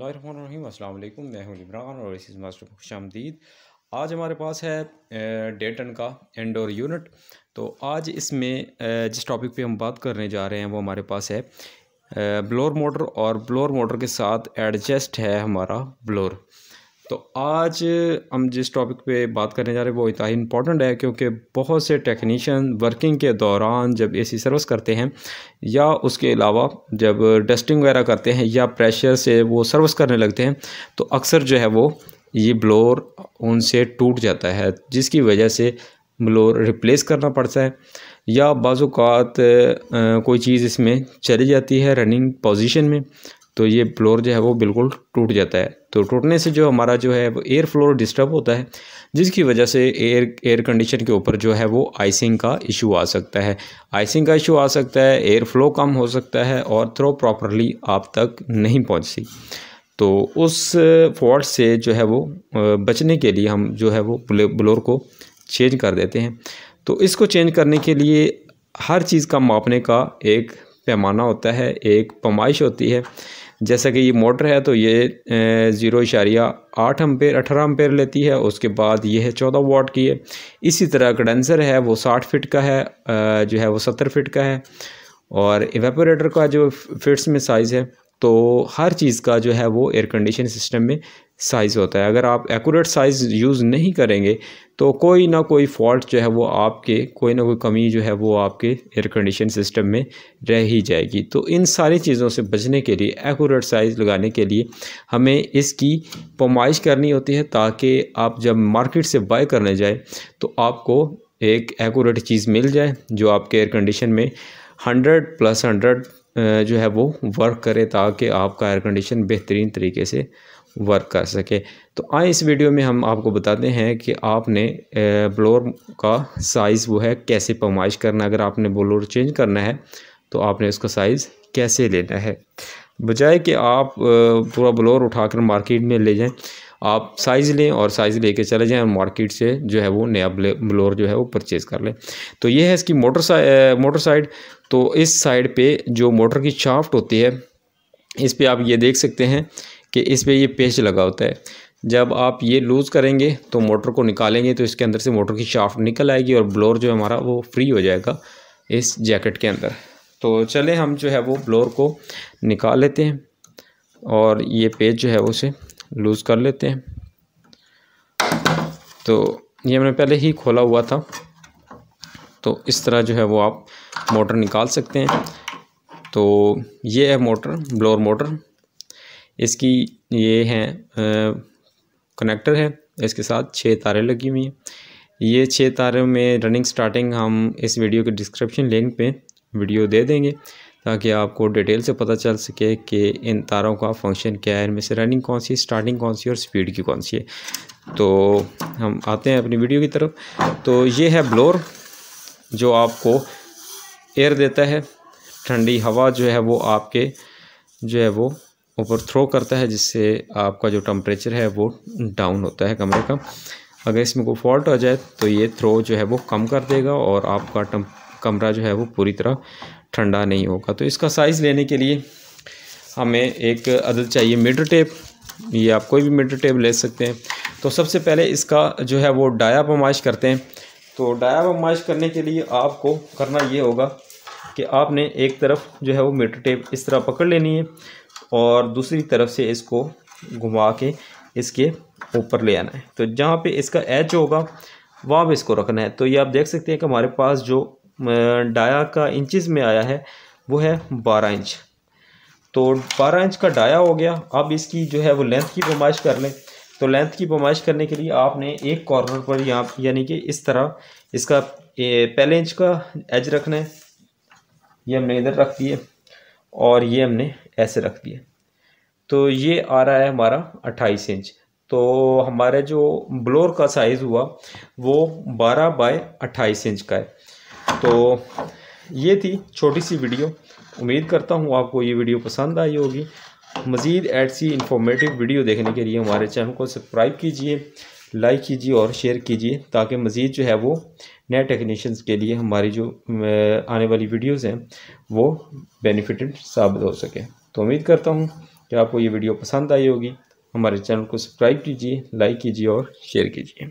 वालेकुम मैं हूं इमरान और इस मास्टर को आमदीद आज हमारे पास है डेटन का इंडोर यूनिट तो आज इसमें जिस टॉपिक पे हम बात करने जा रहे हैं वो हमारे पास है ब्लोर मोटर और ब्लोर मोटर के साथ एडजस्ट है हमारा ब्लोर तो आज हम जिस टॉपिक पे बात करने जा रहे हैं वो इतना इम्पॉर्टेंट है क्योंकि बहुत से टेक्नीशियन वर्किंग के दौरान जब एसी सर्विस करते हैं या उसके अलावा जब डस्टिंग वगैरह करते हैं या प्रेशर से वो सर्विस करने लगते हैं तो अक्सर जो है वो ये ब्लोर उनसे टूट जाता है जिसकी वजह से ब्लोर रिप्लेस करना पड़ता है या बाज़ात कोई चीज़ इसमें चली जाती है रनिंग पोजिशन में तो ये फ्लोर जो है वो बिल्कुल टूट जाता है तो टूटने से जो हमारा जो है वो एयर फ्लोर डिस्टर्ब होता है जिसकी वजह से एयर एयर कंडीशन के ऊपर जो है वो आइसिंग का इशू आ सकता है आइसिंग का इशू आ सकता है एयर फ्लो कम हो सकता है और थ्रो प्रॉपरली आप तक नहीं पहुँच सकती तो उस फॉल्ट से जो है वो बचने के लिए हम जो है वो ब्लोर को चेंज कर देते हैं तो इसको चेंज करने के लिए हर चीज़ का मापने का एक पैमाना होता है एक पमाइश होती है जैसा कि ये मोटर है तो ये ज़ीरो इशारिया आठ अम्पेयर अठारह अम्पेयर लेती है उसके बाद ये है चौदह वाट की है इसी तरह कंडेंसर है वो साठ फिट का है जो है वो सत्तर फिट का है और एवेपोरेटर का जो फिट्स में साइज़ है तो हर चीज़ का जो है वो एयर कंडीशन सिस्टम में साइज़ होता है अगर आप एक्यूरेट साइज़ यूज़ नहीं करेंगे तो कोई ना कोई फॉल्ट जो है वो आपके कोई ना कोई कमी जो है वो आपके एयर कंडीशन सिस्टम में रह ही जाएगी तो इन सारी चीज़ों से बचने के लिए एक्यूरेट साइज़ लगाने के लिए हमें इसकी पमाइश करनी होती है ताकि आप जब मार्केट से बाय करने जाए तो आपको एक एक्यूरेट चीज़ मिल जाए जो आपके एयर कंडीशन में हंड्रेड प्लस हंड्रेड जो है वो वर्क करे ताकि आपका एयर कंडीशन बेहतरीन तरीके से वर्क कर सके तो आए इस वीडियो में हम आपको बताते हैं कि आपने ब्लोर का साइज़ वो है कैसे पमाइश करना अगर आपने ब्लोर चेंज करना है तो आपने उसका साइज़ कैसे लेना है बजाय कि आप पूरा ब्लोर उठाकर मार्केट में ले जाएं आप साइज़ लें और साइज़ लेके चले जाएँ और मार्केट से जो है वो नया ब्लोर जो है वो परचेज़ कर लें तो ये है इसकी मोटर साइड मोटर साइड तो इस साइड पे जो मोटर की शाफ्ट होती है इस पर आप ये देख सकते हैं कि इस पर ये पेच लगा होता है जब आप ये लूज़ करेंगे तो मोटर को निकालेंगे तो इसके अंदर से मोटर की शाफ्ट निकल आएगी और ब्लोर जो हमारा वो फ्री हो जाएगा इस जैकेट के अंदर तो चलें हम जो है वो ब्लोर को निकाल लेते हैं और ये पेज जो है उसे लूज़ कर लेते हैं तो ये मैंने पहले ही खोला हुआ था तो इस तरह जो है वो आप मोटर निकाल सकते हैं तो ये है मोटर ब्लोअर मोटर इसकी ये है कनेक्टर है इसके साथ छः तारें लगी हुई हैं ये छः तारों में रनिंग स्टार्टिंग हम इस वीडियो के डिस्क्रिप्शन लिंक पे वीडियो दे देंगे ताकि आपको डिटेल से पता चल सके कि इन तारों का फंक्शन क्या है इनमें से रनिंग कौन सी स्टार्टिंग कौन सी और स्पीड की कौन सी है तो हम आते हैं अपनी वीडियो की तरफ तो ये है ब्लोर जो आपको एयर देता है ठंडी हवा जो है वो आपके जो है वो ऊपर थ्रो करता है जिससे आपका जो टम्परेचर है वो डाउन होता है कमरे का अगर इसमें कोई फॉल्ट हो जाए तो ये थ्रो जो है वो कम कर देगा और आपका कमरा जो है वो पूरी तरह ठंडा नहीं होगा तो इसका साइज़ लेने के लिए हमें एक अदद चाहिए मीटर टेप ये आप कोई भी मीटर टेप ले सकते हैं तो सबसे पहले इसका जो है वो डाया पमाइश करते हैं तो डाया पमाइश करने के लिए आपको करना ये होगा कि आपने एक तरफ जो है वो मीटर टेप इस तरह पकड़ लेनी है और दूसरी तरफ से इसको घुमा के इसके ऊपर ले आना है तो जहाँ पे इसका एच होगा वहाँ पर इसको रखना है तो ये आप देख सकते हैं कि हमारे पास जो डाया का इंचज़ में आया है वो है बारह इंच तो बारह इंच का डाया हो गया अब इसकी जो है वो लेंथ की पमाइश कर लें तो लेंथ की पमाइश करने के लिए आपने एक कॉर्नर पर यहाँ यानी कि इस तरह इसका पहले इंच का एज रखना है ये हमने इधर रख दिए और ये हमने ऐसे रख दिए तो ये आ रहा है हमारा अट्ठाईस इंच तो हमारे जो ब्लोर का साइज़ हुआ वो बारह बाय अट्ठाईस इंच का है तो ये थी छोटी सी वीडियो उम्मीद करता हूँ आपको ये वीडियो पसंद आई होगी मज़ीद ऐसी इन्फॉर्मेटिव वीडियो देखने के लिए हमारे चैनल को सब्सक्राइब कीजिए लाइक कीजिए और शेयर कीजिए ताकि मज़ीद जो है वो नए टेक्नीशियंस के लिए हमारी जो आने वाली वीडियोज़ हैं वो बेनिफिटेड साबित हो सके तो उम्मीद करता हूँ कि आपको ये वीडियो पसंद आई होगी हमारे चैनल को सब्सक्राइब कीजिए लाइक कीजिए और शेयर कीजिए